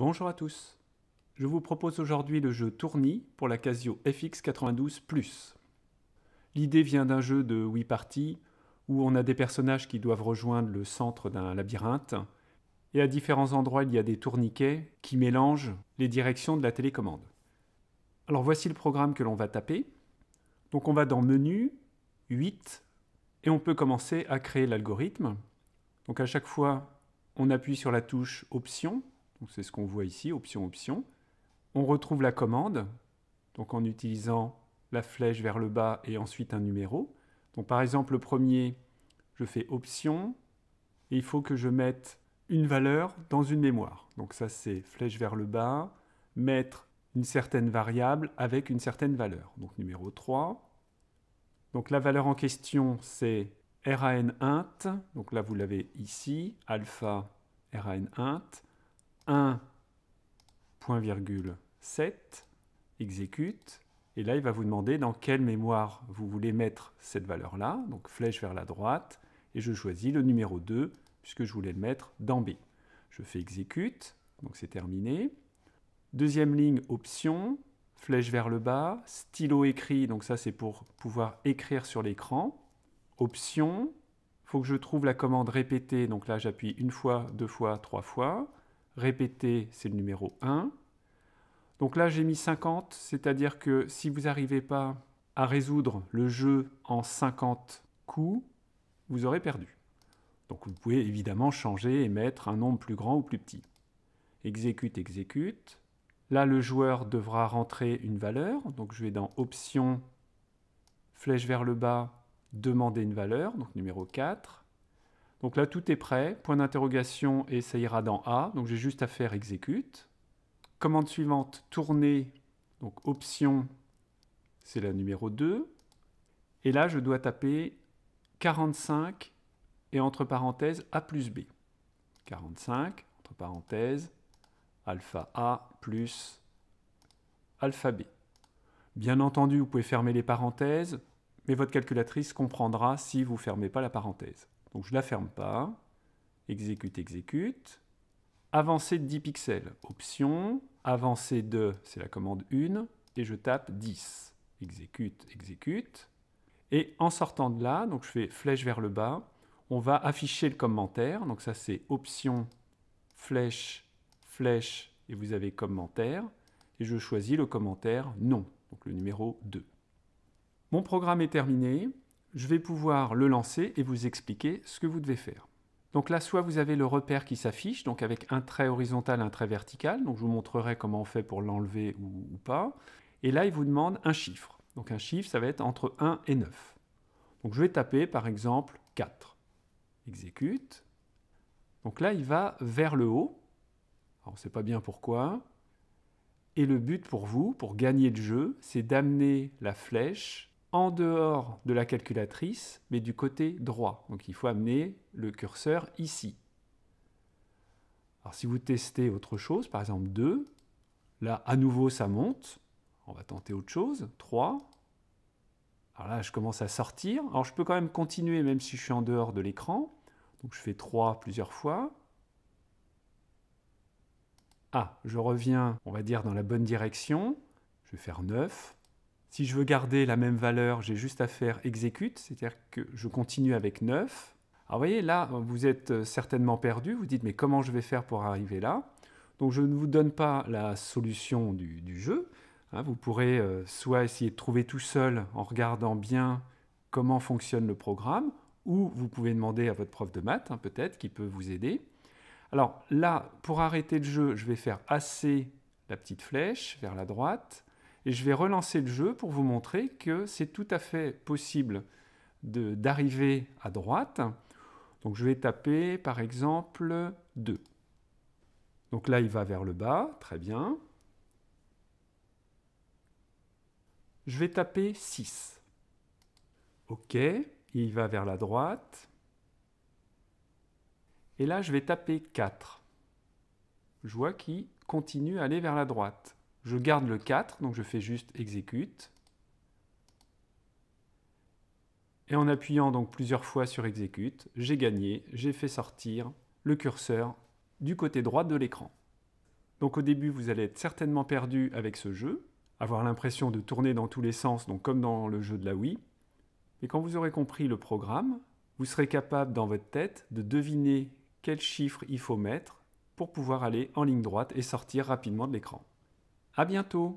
Bonjour à tous. Je vous propose aujourd'hui le jeu Tourni pour la Casio FX92 L'idée vient d'un jeu de Wii parties où on a des personnages qui doivent rejoindre le centre d'un labyrinthe et à différents endroits il y a des tourniquets qui mélangent les directions de la télécommande. Alors voici le programme que l'on va taper. Donc on va dans Menu, 8 et on peut commencer à créer l'algorithme. Donc à chaque fois on appuie sur la touche Option c'est ce qu'on voit ici, option, option. On retrouve la commande, donc en utilisant la flèche vers le bas et ensuite un numéro. Donc par exemple, le premier, je fais option, et il faut que je mette une valeur dans une mémoire. Donc ça c'est flèche vers le bas, mettre une certaine variable avec une certaine valeur. Donc numéro 3. Donc la valeur en question c'est RAN int, donc là vous l'avez ici, alpha RAN int. 1.7 exécute, et là il va vous demander dans quelle mémoire vous voulez mettre cette valeur-là, donc flèche vers la droite, et je choisis le numéro 2, puisque je voulais le mettre dans B. Je fais exécute, donc c'est terminé. Deuxième ligne, option, flèche vers le bas, stylo écrit, donc ça c'est pour pouvoir écrire sur l'écran. Option, faut que je trouve la commande répétée, donc là j'appuie une fois, deux fois, trois fois. Répéter, c'est le numéro 1. Donc là, j'ai mis 50, c'est-à-dire que si vous n'arrivez pas à résoudre le jeu en 50 coups, vous aurez perdu. Donc vous pouvez évidemment changer et mettre un nombre plus grand ou plus petit. Exécute, exécute. Là, le joueur devra rentrer une valeur. Donc je vais dans Options, flèche vers le bas, demander une valeur, donc numéro 4. Donc là, tout est prêt, point d'interrogation et ça ira dans A. Donc j'ai juste à faire exécute. Commande suivante, tourner, donc option, c'est la numéro 2. Et là, je dois taper 45 et entre parenthèses A plus B. 45, entre parenthèses, alpha A plus alpha B. Bien entendu, vous pouvez fermer les parenthèses, mais votre calculatrice comprendra si vous ne fermez pas la parenthèse. Donc je ne la ferme pas. Exécute, exécute. Avancée de 10 pixels. Option. Avancée de, c'est la commande 1. Et je tape 10. Exécute, exécute. Et en sortant de là, donc je fais flèche vers le bas, on va afficher le commentaire. Donc ça c'est option, flèche, flèche, et vous avez commentaire. Et je choisis le commentaire non, donc le numéro 2. Mon programme est terminé je vais pouvoir le lancer et vous expliquer ce que vous devez faire. Donc là, soit vous avez le repère qui s'affiche, donc avec un trait horizontal, un trait vertical, donc je vous montrerai comment on fait pour l'enlever ou, pas. Et là, il vous demande un chiffre. Donc un chiffre, ça va être entre 1 et 9. Donc je vais taper par exemple 4. Exécute. Donc là, il va vers le haut. on ne sait pas bien pourquoi. Et le but pour vous, pour gagner le jeu, c'est d'amener la flèche en dehors de la calculatrice, mais du côté droit. Donc il faut amener le curseur ici. Alors si vous testez autre chose, par exemple 2, là à nouveau ça monte. On va tenter autre chose. 3. Alors là, je commence à sortir. Alors je peux quand même continuer même si je suis en dehors de l'écran. Donc je fais 3 plusieurs fois. Ah, je reviens, on va dire, dans la bonne direction. Je vais faire 9. Si je veux garder la même valeur, j'ai juste à faire exécute, c'est-à-dire que je continue avec 9. Alors vous voyez, là, vous êtes euh, certainement perdu, vous dites mais comment je vais faire pour arriver là Donc je ne vous donne pas la solution du, jeu. Hein. vous pourrez euh, soit essayer de trouver tout seul en regardant bien comment fonctionne le programme, ou vous pouvez demander à votre prof de maths, hein, peut-être, qui peut vous aider. Alors là, pour arrêter le jeu, je vais faire assez la petite flèche vers la droite. Et je vais relancer le jeu pour vous montrer que c'est tout à fait possible d'arriver à droite. Donc je vais taper par exemple 2. Donc là, il va vers le bas, très bien. Je vais taper 6. OK, il va vers la droite. Et là, je vais taper 4. Je vois qu'il continue à aller vers la droite. Je garde le 4, donc je fais juste exécute. Et en appuyant donc plusieurs fois sur exécute, j'ai gagné, j'ai fait sortir le curseur du côté droit de l'écran. Donc au début, vous allez être certainement perdu avec ce jeu, avoir l'impression de tourner dans tous les sens, donc comme dans le jeu de la Wii. Mais quand vous aurez compris le programme, vous serez capable dans votre tête de deviner quel chiffre il faut mettre pour pouvoir aller en ligne droite et sortir rapidement de l'écran. À bientôt